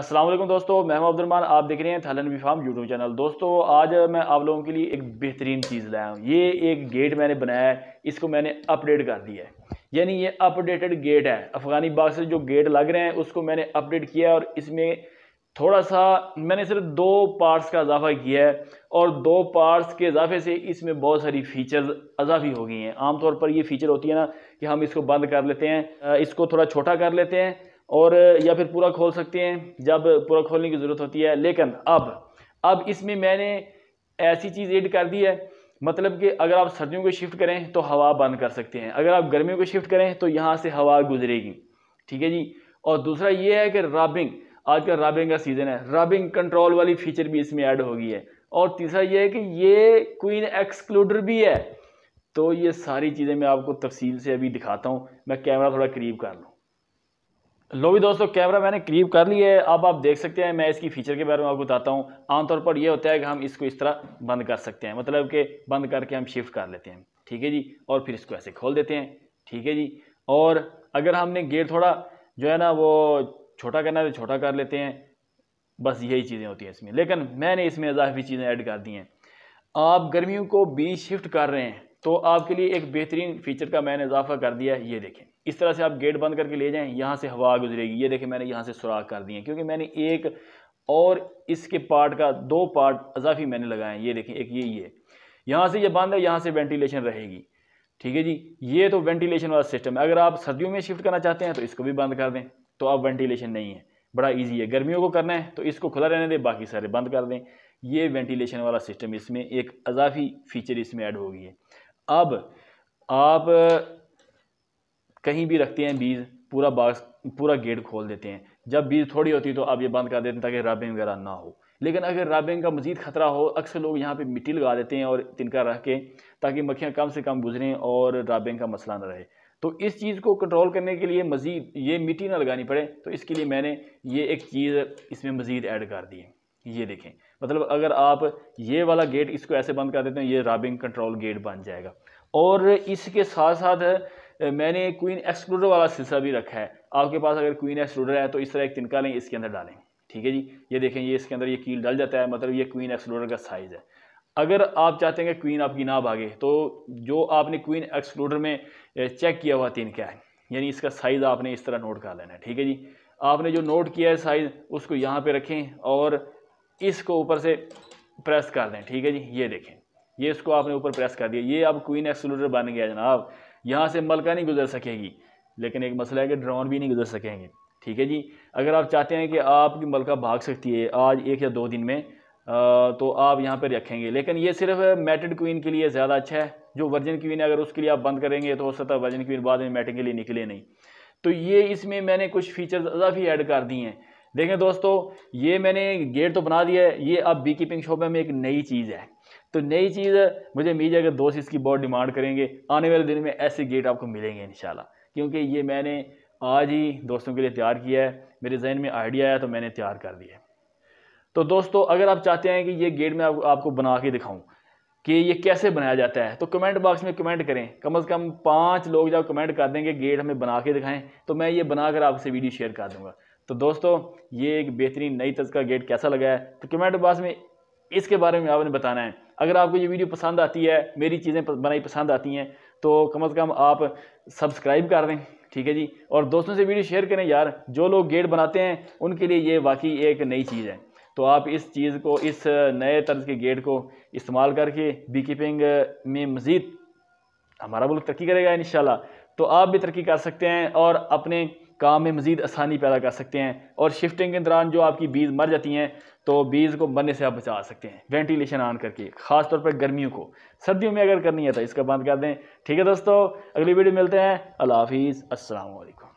असलम दोस्तों मैं अब्दुलरमान आप देख रहे हैं थालन फार्म यूट्यूब चैनल दोस्तों आज मैं आप लोगों के लिए एक बेहतरीन चीज़ लाया हूँ ये एक गेट मैंने बनाया है इसको मैंने अपडेट कर दिया है यानी ये अपडेटेड गेट है अफगानी बाग से जो गेट लग रहे हैं उसको मैंने अपडेट किया है और इसमें थोड़ा सा मैंने सिर्फ दो पार्ट्स का इजाफा किया है और दो पार्ट्स के इजाफे से इसमें बहुत सारी फ़ीचर्स अजाफी हो गई हैं आमतौर पर ये फ़ीचर होती है ना कि हम इसको बंद कर लेते हैं इसको थोड़ा छोटा कर लेते हैं और या फिर पूरा खोल सकते हैं जब पूरा खोलने की ज़रूरत होती है लेकिन अब अब इसमें मैंने ऐसी चीज़ ऐड कर दी है मतलब कि अगर आप सर्दियों को शिफ्ट करें तो हवा बंद कर सकते हैं अगर आप गर्मियों को शिफ्ट करें तो यहाँ से हवा गुजरेगी ठीक है जी और दूसरा ये है कि रबिंग आजकल रबिंग का सीज़न है रबिंग कंट्रोल वाली फीचर भी इसमें ऐड हो गई है और तीसरा ये है कि ये क्वीन एक्सक्लूडर भी है तो ये सारी चीज़ें मैं आपको तफसील से अभी दिखाता हूँ मैं कैमरा थोड़ा करीब कर लूँ लो भी दोस्तों कैमरा मैंने क्रीब कर लिया है अब आप देख सकते हैं मैं इसकी फीचर के बारे में आपको बताता हूँ आमतौर पर यह होता है कि हम इसको इस तरह बंद कर सकते हैं मतलब कि बंद करके हम शिफ्ट कर लेते हैं ठीक है जी और फिर इसको ऐसे खोल देते हैं ठीक है जी और अगर हमने गेट थोड़ा जो है ना वो छोटा करना है तो छोटा कर लेते हैं बस यही चीज़ें होती हैं इसमें लेकिन मैंने इसमें इजाफी चीज़ें ऐड कर दी हैं आप गर्मियों को बीच शिफ्ट कर रहे हैं तो आपके लिए एक बेहतरीन फीचर का मैंने इजाफा कर दिया है ये देखें इस तरह से आप गेट बंद करके ले जाएं यहाँ से हवा गुजरेगी ये देखें मैंने यहाँ से सुराख कर दिए क्योंकि मैंने एक और इसके पार्ट का दो पार्ट अजाफी मैंने लगाए ये देखें एक ये ये यहाँ से ये बंद है यहाँ से वेंटिलेशन रहेगी ठीक है जी ये तो वेंटिलेशन वाला सिस्टम है अगर आप सर्दियों में शिफ्ट करना चाहते हैं तो इसको भी बंद कर दें तो आप वेंटिलेशन नहीं है बड़ा ईजी है गर्मियों को करना है तो इसको खुला रहने दें बाकी सारे बंद कर दें ये वेंटिलेशन वाला सिस्टम इसमें एक अजाफी फीचर इसमें ऐड हो गई है अब आप कहीं भी रखते हैं बीज पूरा बाग पूरा गेट खोल देते हैं जब बीज थोड़ी होती तो आप ये बंद कर देते हैं ताकि रबिंग वगैरह ना हो लेकिन अगर रबिंग का मजीद ख़तरा हो अक्सर लोग यहाँ पे मिट्टी लगा देते हैं और तिनका रख के ताकि मक्खियाँ कम से कम गुजरें और रबिंग का मसला ना रहे तो इस चीज़ को कंट्रोल करने के लिए मज़ीद ये मिट्टी ना लगानी पड़े तो इसके लिए मैंने ये एक चीज़ इसमें मज़ीद ऐड कर दी है ये देखें मतलब अगर आप ये वाला गेट इसको ऐसे बंद कर देते हैं ये राबिंग कंट्रोल गेट बन जाएगा और इसके साथ साथ मैंने क्वीन एक्सक्लूडर वाला सिलसिला भी रखा है आपके पास अगर क्वीन एक्सक्लूडर है तो इस तरह एक तिनका लें इसके अंदर डालें ठीक है जी ये देखें ये इसके अंदर ये कील डल जाता है मतलब ये क्वीन एक्सक्लूडर का साइज़ है अगर आप चाहते हैं कि क्वीन आपकी ना भागे तो जो आपने क्वीन एक्सक्लूडर में चेक किया हुआ तिनका है यानी इसका साइज़ आपने इस तरह नोट कर लेना है ठीक है जी आपने जो नोट किया है साइज़ उसको यहाँ पर रखें और इसको ऊपर से प्रेस कर दें ठीक है जी ये देखें ये इसको आपने ऊपर प्रेस कर दिया ये अब क्वीन एक्सक्लूडर बन गया जनाब यहाँ से मलका नहीं गुजर सकेगी लेकिन एक मसला है कि ड्रोन भी नहीं गुजर सकेंगे ठीक है जी अगर आप चाहते हैं कि आपकी मलका भाग सकती है आज एक या दो दिन में आ, तो आप यहाँ पर रखेंगे लेकिन ये सिर्फ मैटेड क्वीन के लिए ज़्यादा अच्छा है जो वर्जन क्वीन है अगर उसके लिए आप बंद करेंगे तो हो सकता है वर्जन क्वीन बाद में मैटिंग के लिए निकले नहीं तो ये इसमें मैंने कुछ फीचर्स अजाफी ऐड कर दिए हैं देखें दोस्तों ये मैंने गेट तो बना दिया है ये अब बी कीपिंग शॉप में एक नई चीज़ है तो नई चीज़ है मुझे उम्मीद है कि दोस्त इसकी बहुत डिमांड करेंगे आने वाले दिन में ऐसे गेट आपको मिलेंगे इन क्योंकि ये मैंने आज ही दोस्तों के लिए तैयार किया है मेरे जहन में आइडिया आया तो मैंने तैयार कर दिया तो दोस्तों अगर आप चाहते हैं कि ये गेट मैं आप, आपको बना के दिखाऊँ कि ये कैसे बनाया जाता है तो कमेंट बॉक्स में कमेंट करें कम से कम पाँच लोग जब कमेंट कर देंगे गेट हमें बना के दिखाएं तो मैं ये बनाकर आपसे वीडियो शेयर कर दूंगा तो दोस्तों ये एक बेहतरीन नई तज का गेट कैसा लगा है तो कमेंट बॉक्स में इसके बारे में आपने बताना है अगर आपको ये वीडियो पसंद आती है मेरी चीज़ें बनाई पसंद आती हैं तो कम अज़ कम आप सब्सक्राइब कर दें ठीक है जी और दोस्तों से वीडियो शेयर करें यार जो लोग गेट बनाते हैं उनके लिए ये वाकई एक नई चीज़ है तो आप इस चीज़ को इस नए तर्ज के गेट को इस्तेमाल करके बी कीपिंग में मज़ीद हमारा मुल्क तरक्की करेगा इन तो आप भी तरक्की कर सकते हैं और अपने काम में मज़ीद आसानी पैदा कर सकते हैं और शिफ्टिंग के दौरान जो आपकी बीज मर जाती हैं तो बीज को मरने से आप बचा सकते हैं वेंटिलेशन ऑन करके ख़ास तौर पर गर्मियों को सर्दियों में अगर करनी है तो इसका बंद कर दें ठीक है दोस्तों अगली वीडियो मिलते हैं अल्लाह हाफिज़ असलकम